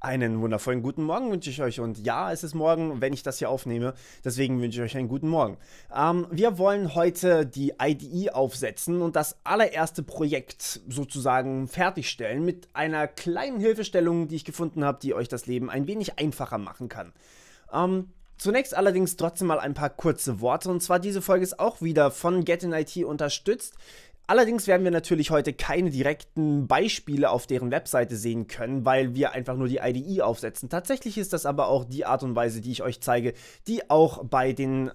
Einen wundervollen guten Morgen wünsche ich euch und ja, es ist morgen, wenn ich das hier aufnehme, deswegen wünsche ich euch einen guten Morgen. Ähm, wir wollen heute die IDE aufsetzen und das allererste Projekt sozusagen fertigstellen mit einer kleinen Hilfestellung, die ich gefunden habe, die euch das Leben ein wenig einfacher machen kann. Ähm, Zunächst allerdings trotzdem mal ein paar kurze Worte und zwar diese Folge ist auch wieder von Get in IT unterstützt. Allerdings werden wir natürlich heute keine direkten Beispiele auf deren Webseite sehen können, weil wir einfach nur die IDE aufsetzen. Tatsächlich ist das aber auch die Art und Weise, die ich euch zeige, die auch bei den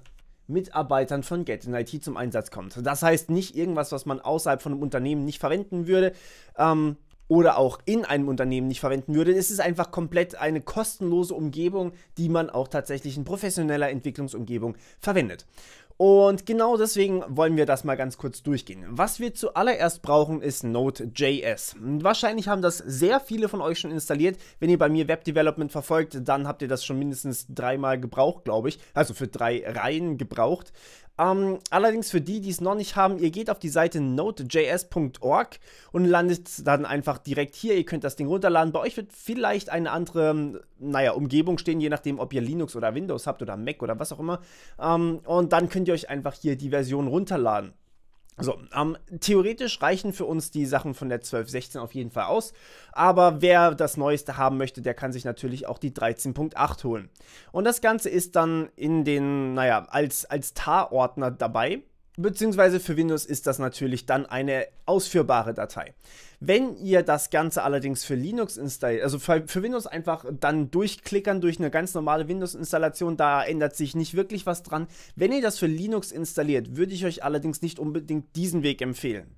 Mitarbeitern von Get in IT zum Einsatz kommt. Das heißt nicht irgendwas, was man außerhalb von einem Unternehmen nicht verwenden würde. Ähm, oder auch in einem Unternehmen nicht verwenden würde. Es ist einfach komplett eine kostenlose Umgebung, die man auch tatsächlich in professioneller Entwicklungsumgebung verwendet. Und genau deswegen wollen wir das mal ganz kurz durchgehen. Was wir zuallererst brauchen, ist Node.js. Wahrscheinlich haben das sehr viele von euch schon installiert. Wenn ihr bei mir Webdevelopment verfolgt, dann habt ihr das schon mindestens dreimal gebraucht, glaube ich. Also für drei Reihen gebraucht. Ähm, allerdings für die, die es noch nicht haben, ihr geht auf die Seite node.js.org und landet dann einfach direkt hier. Ihr könnt das Ding runterladen. Bei euch wird vielleicht eine andere, ähm, naja, Umgebung stehen, je nachdem, ob ihr Linux oder Windows habt oder Mac oder was auch immer. Ähm, und dann könnt ihr euch einfach hier die Version runterladen. So, ähm, theoretisch reichen für uns die Sachen von der 12.16 auf jeden Fall aus, aber wer das Neueste haben möchte, der kann sich natürlich auch die 13.8 holen. Und das Ganze ist dann in den, naja, als, als TAR-Ordner dabei Beziehungsweise für Windows ist das natürlich dann eine ausführbare Datei. Wenn ihr das Ganze allerdings für Linux installiert, also für, Windows einfach dann durchklickern durch eine ganz normale Windows-Installation, da ändert sich nicht wirklich was dran. Wenn ihr das für Linux installiert, würde ich euch allerdings nicht unbedingt diesen Weg empfehlen.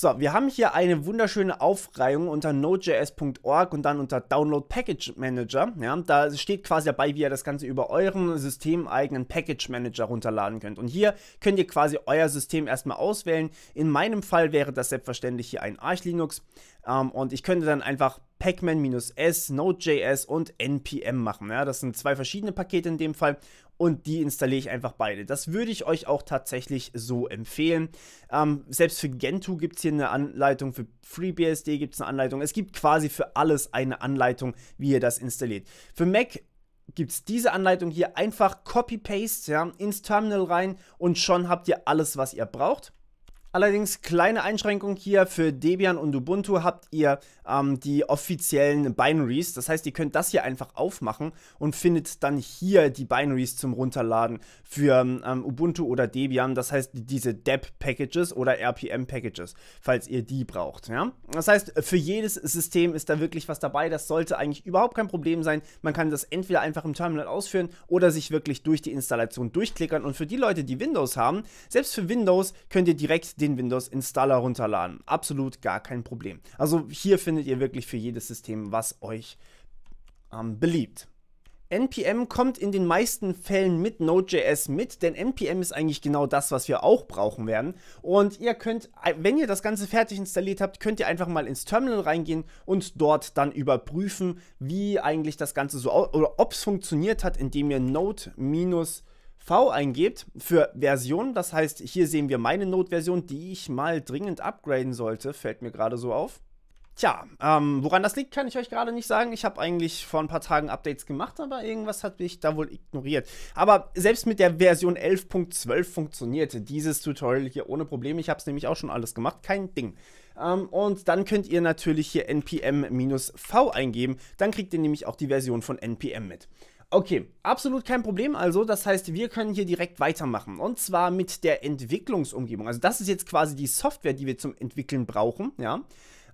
So, wir haben hier eine wunderschöne Aufreihung unter Node.js.org und dann unter Download Package Manager. Ja, da steht quasi dabei, wie ihr das Ganze über euren systemeigenen Package Manager runterladen könnt. Und hier könnt ihr quasi euer System erstmal auswählen. In meinem Fall wäre das selbstverständlich hier ein Arch Linux. Ähm, und ich könnte dann einfach Pacman-S, Node.js und NPM machen. Ja, das sind zwei verschiedene Pakete in dem Fall und die installiere ich einfach beide. Das würde ich euch auch tatsächlich so empfehlen. Ähm, selbst für Gentoo gibt es hier eine Anleitung, für FreeBSD gibt es eine Anleitung. Es gibt quasi für alles eine Anleitung, wie ihr das installiert. Für Mac gibt es diese Anleitung hier einfach Copy-Paste ja, ins Terminal rein und schon habt ihr alles, was ihr braucht. Allerdings kleine Einschränkung hier für Debian und Ubuntu habt ihr ähm, die offiziellen Binaries. Das heißt, ihr könnt das hier einfach aufmachen und findet dann hier die Binaries zum Runterladen für ähm, Ubuntu oder Debian. Das heißt, diese DEP-Packages oder RPM-Packages, falls ihr die braucht. Ja? Das heißt, für jedes System ist da wirklich was dabei. Das sollte eigentlich überhaupt kein Problem sein. Man kann das entweder einfach im Terminal ausführen oder sich wirklich durch die Installation durchklickern. Und für die Leute, die Windows haben, selbst für Windows könnt ihr direkt den den Windows-Installer runterladen. Absolut gar kein Problem. Also hier findet ihr wirklich für jedes System, was euch ähm, beliebt. NPM kommt in den meisten Fällen mit Node.js mit, denn NPM ist eigentlich genau das, was wir auch brauchen werden. Und ihr könnt, äh, wenn ihr das Ganze fertig installiert habt, könnt ihr einfach mal ins Terminal reingehen und dort dann überprüfen, wie eigentlich das Ganze so, oder ob es funktioniert hat, indem ihr Node- node V eingebt für Version. Das heißt, hier sehen wir meine Node-Version, die ich mal dringend upgraden sollte. Fällt mir gerade so auf. Tja, ähm, woran das liegt, kann ich euch gerade nicht sagen. Ich habe eigentlich vor ein paar Tagen Updates gemacht, aber irgendwas hat mich da wohl ignoriert. Aber selbst mit der Version 11.12 funktionierte dieses Tutorial hier ohne Probleme. Ich habe es nämlich auch schon alles gemacht, kein Ding. Ähm, und dann könnt ihr natürlich hier npm-v eingeben. Dann kriegt ihr nämlich auch die Version von npm mit. Okay, absolut kein Problem. Also, das heißt, wir können hier direkt weitermachen. Und zwar mit der Entwicklungsumgebung. Also, das ist jetzt quasi die Software, die wir zum Entwickeln brauchen, ja.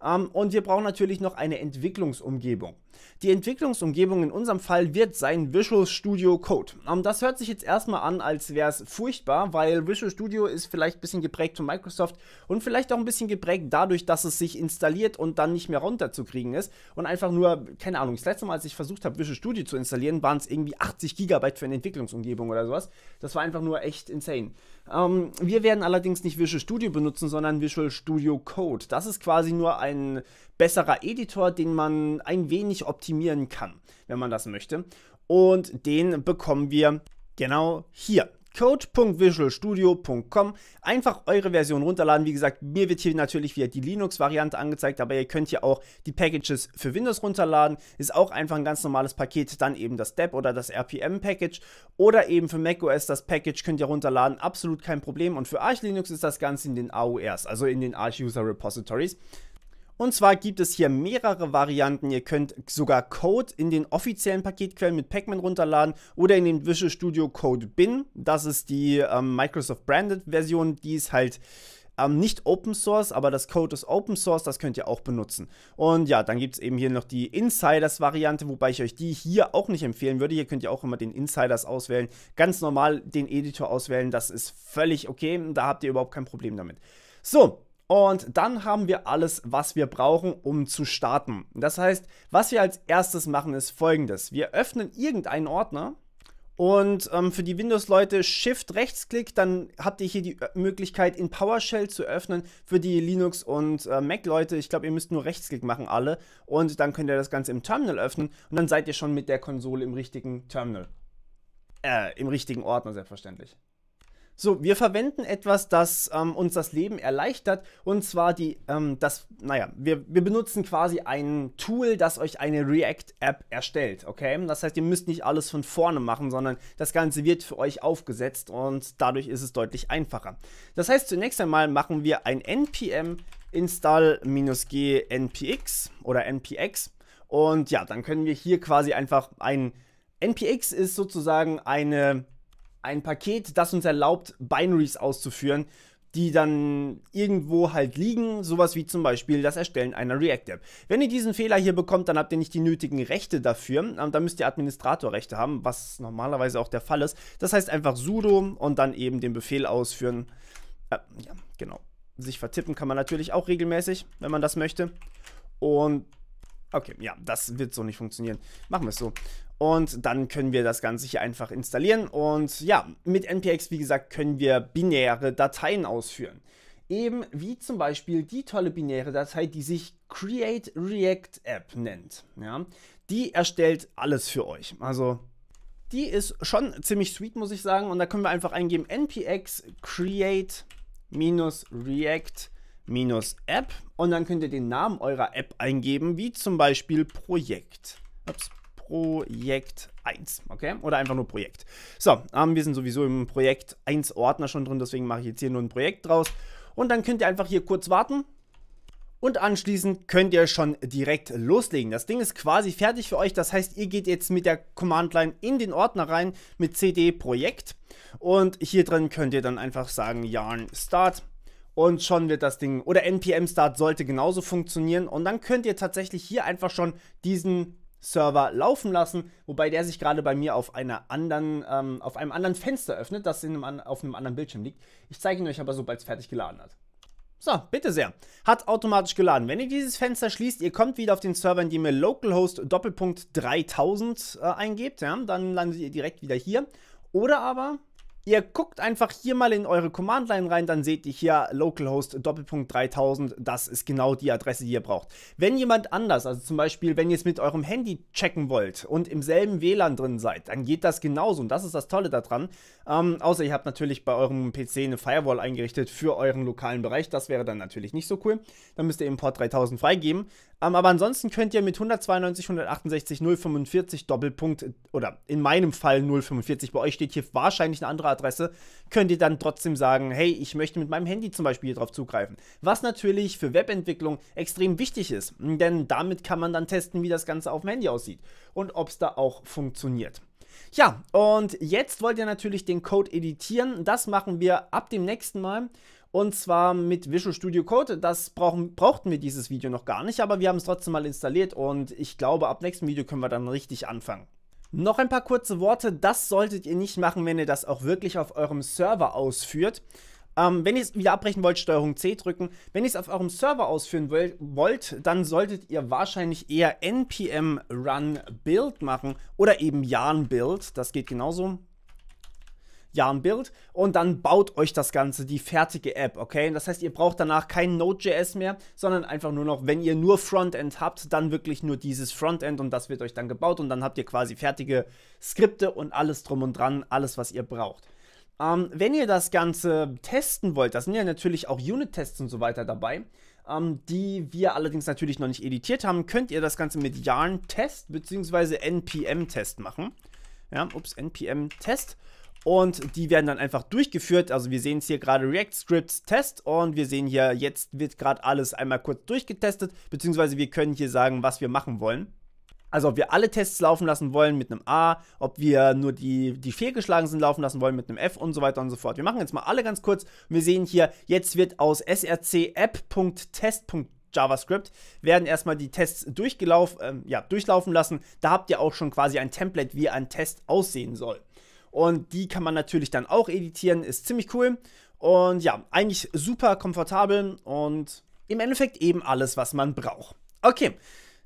Ähm, und wir brauchen natürlich noch eine Entwicklungsumgebung. Die Entwicklungsumgebung in unserem Fall wird sein Visual Studio Code. Ähm, das hört sich jetzt erstmal an, als wäre es furchtbar, weil Visual Studio ist vielleicht ein bisschen geprägt von Microsoft und vielleicht auch ein bisschen geprägt dadurch, dass es sich installiert und dann nicht mehr runterzukriegen ist und einfach nur, keine Ahnung, das letzte Mal, als ich versucht habe, Visual Studio zu installieren, waren es irgendwie 80 GB für eine Entwicklungsumgebung oder sowas. Das war einfach nur echt insane. Ähm, wir werden allerdings nicht Visual Studio benutzen, sondern Visual Studio Code. Das ist quasi nur ein ein besserer Editor, den man ein wenig optimieren kann, wenn man das möchte. Und den bekommen wir genau hier code.visualstudio.com. Einfach eure Version runterladen. Wie gesagt, mir wird hier natürlich wieder die Linux-Variante angezeigt, aber ihr könnt hier auch die Packages für Windows runterladen. Ist auch einfach ein ganz normales Paket. Dann eben das DEP oder das RPM-Package oder eben für macOS das Package könnt ihr runterladen. Absolut kein Problem. Und für Arch Linux ist das Ganze in den AURs, also in den Arch User Repositories. Und zwar gibt es hier mehrere Varianten. Ihr könnt sogar Code in den offiziellen Paketquellen mit Pac-Man runterladen oder in den Visual Studio Code Bin. Das ist die ähm, Microsoft Branded Version. Die ist halt ähm, nicht Open Source, aber das Code ist Open Source, das könnt ihr auch benutzen. Und ja, dann gibt es eben hier noch die Insiders-Variante, wobei ich euch die hier auch nicht empfehlen würde. Hier könnt ihr auch immer den Insiders auswählen, ganz normal den Editor auswählen, das ist völlig okay, da habt ihr überhaupt kein Problem damit. So, und dann haben wir alles, was wir brauchen, um zu starten. Das heißt, was wir als erstes machen, ist folgendes. Wir öffnen irgendeinen Ordner und ähm, für die Windows-Leute Shift Rechtsklick, dann habt ihr hier die äh, Möglichkeit, in PowerShell zu öffnen. Für die Linux- und äh, Mac-Leute, ich glaube, ihr müsst nur Rechtsklick machen, alle. Und dann könnt ihr das Ganze im Terminal öffnen und dann seid ihr schon mit der Konsole im richtigen Terminal. Äh, im richtigen Ordner, selbstverständlich. So, wir verwenden etwas, das ähm, uns das Leben erleichtert, und zwar die, ähm, das, naja, wir, wir benutzen quasi ein Tool, das euch eine React-App erstellt, okay? Das heißt, ihr müsst nicht alles von vorne machen, sondern das Ganze wird für euch aufgesetzt und dadurch ist es deutlich einfacher. Das heißt, zunächst einmal machen wir ein npm install-g npx oder npx und ja, dann können wir hier quasi einfach ein, npx ist sozusagen eine ein Paket, das uns erlaubt, Binaries auszuführen, die dann irgendwo halt liegen, sowas wie zum Beispiel das Erstellen einer React-App. Wenn ihr diesen Fehler hier bekommt, dann habt ihr nicht die nötigen Rechte dafür, ähm, da müsst ihr Administratorrechte haben, was normalerweise auch der Fall ist. Das heißt einfach sudo und dann eben den Befehl ausführen. Äh, ja, genau. Sich vertippen kann man natürlich auch regelmäßig, wenn man das möchte. Und Okay, ja, das wird so nicht funktionieren. Machen wir es so. Und dann können wir das Ganze hier einfach installieren. Und ja, mit NPX, wie gesagt, können wir binäre Dateien ausführen. Eben wie zum Beispiel die tolle binäre Datei, die sich Create React App nennt. Ja, die erstellt alles für euch. Also die ist schon ziemlich sweet, muss ich sagen. Und da können wir einfach eingeben npx create-react app minus App und dann könnt ihr den Namen eurer App eingeben, wie zum Beispiel Projekt. Ups, Projekt 1, okay? Oder einfach nur Projekt. So, ähm, wir sind sowieso im Projekt 1 Ordner schon drin, deswegen mache ich jetzt hier nur ein Projekt draus. Und dann könnt ihr einfach hier kurz warten. Und anschließend könnt ihr schon direkt loslegen. Das Ding ist quasi fertig für euch. Das heißt, ihr geht jetzt mit der Command Line in den Ordner rein mit CD Projekt. Und hier drin könnt ihr dann einfach sagen, Yarn Start und schon wird das Ding oder npm start sollte genauso funktionieren und dann könnt ihr tatsächlich hier einfach schon diesen Server laufen lassen, wobei der sich gerade bei mir auf einer anderen, ähm, auf einem anderen Fenster öffnet, das in einem, auf einem anderen Bildschirm liegt. Ich zeige ihn euch aber, sobald es fertig geladen hat. So, bitte sehr. Hat automatisch geladen. Wenn ihr dieses Fenster schließt, ihr kommt wieder auf den Server, indem ihr localhost Doppelpunkt 3000 äh, eingebt, ja, dann landet ihr direkt wieder hier. Oder aber, Ihr guckt einfach hier mal in eure Command-Line rein, dann seht ihr hier localhost Doppelpunkt 3000, das ist genau die Adresse, die ihr braucht. Wenn jemand anders, also zum Beispiel, wenn ihr es mit eurem Handy checken wollt und im selben WLAN drin seid, dann geht das genauso und das ist das Tolle daran. Ähm, außer ihr habt natürlich bei eurem PC eine Firewall eingerichtet für euren lokalen Bereich, das wäre dann natürlich nicht so cool. Dann müsst ihr eben Port 3000 freigeben. Ähm, aber ansonsten könnt ihr mit 192.168.045 Doppelpunkt oder in meinem Fall 045, bei euch steht hier wahrscheinlich eine andere Adresse. E-Mail-Adresse, könnt ihr dann trotzdem sagen, hey, ich möchte mit meinem Handy zum Beispiel hier drauf zugreifen. Was natürlich für Webentwicklung extrem wichtig ist, denn damit kann man dann testen, wie das Ganze auf dem Handy aussieht und ob es da auch funktioniert. Ja, und jetzt wollt ihr natürlich den Code editieren. Das machen wir ab dem nächsten Mal. Und zwar mit Visual Studio Code. Das brauchen, brauchten wir dieses Video noch gar nicht, aber wir haben es trotzdem mal installiert und ich glaube, ab nächstem Video können wir dann richtig anfangen. Noch ein paar kurze Worte, das solltet ihr nicht machen, wenn ihr das auch wirklich auf eurem Server ausführt. Ähm, wenn ihr es wieder abbrechen wollt, Steuerung C drücken. Wenn ihr es auf eurem Server ausführen wollt, dann solltet ihr wahrscheinlich eher npm run build machen oder eben yarn build. Das geht genauso. Jahren Build und dann baut euch das Ganze, die fertige App, okay? Das heißt, ihr braucht danach kein Node.js mehr, sondern einfach nur noch, wenn ihr nur Frontend habt, dann wirklich nur dieses Frontend und das wird euch dann gebaut und dann habt ihr quasi fertige Skripte und alles drum und dran, alles, was ihr braucht. Ähm, wenn ihr das Ganze testen wollt, da sind ja natürlich auch Unit-Tests und so weiter dabei, ähm, die wir allerdings natürlich noch nicht editiert haben, könnt ihr das Ganze mit Yarn-Test bzw. NPM-Test machen. Ja, ups, NPM-Test und die werden dann einfach durchgeführt. Also wir sehen es hier gerade React Scripts Test und wir sehen hier, jetzt wird gerade alles einmal kurz durchgetestet, beziehungsweise wir können hier sagen, was wir machen wollen. Also ob wir alle Tests laufen lassen wollen mit einem A, ob wir nur die, die fehlgeschlagen sind, laufen lassen wollen mit einem F und so weiter und so fort. Wir machen jetzt mal alle ganz kurz. Wir sehen hier, jetzt wird aus srcapp.test.javascript werden erstmal die Tests durchgelauf, ähm, ja, durchlaufen lassen. Da habt ihr auch schon quasi ein Template, wie ein Test aussehen soll. Und die kann man natürlich dann auch editieren. Ist ziemlich cool. Und ja, eigentlich super komfortabel und im Endeffekt eben alles, was man braucht. Okay.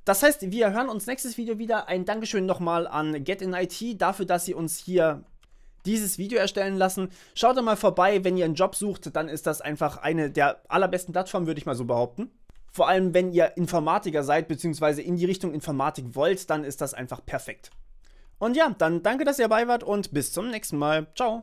Das heißt, wir hören uns nächstes Video wieder. Ein Dankeschön nochmal an Get in IT dafür, dass sie uns hier dieses Video erstellen lassen. Schaut doch mal vorbei, wenn ihr einen Job sucht, dann ist das einfach eine der allerbesten Plattformen, würde ich mal so behaupten. Vor allem, wenn ihr Informatiker seid, beziehungsweise in die Richtung Informatik wollt, dann ist das einfach perfekt. Und ja, dann danke, dass ihr dabei wart und bis zum nächsten Mal. Ciao.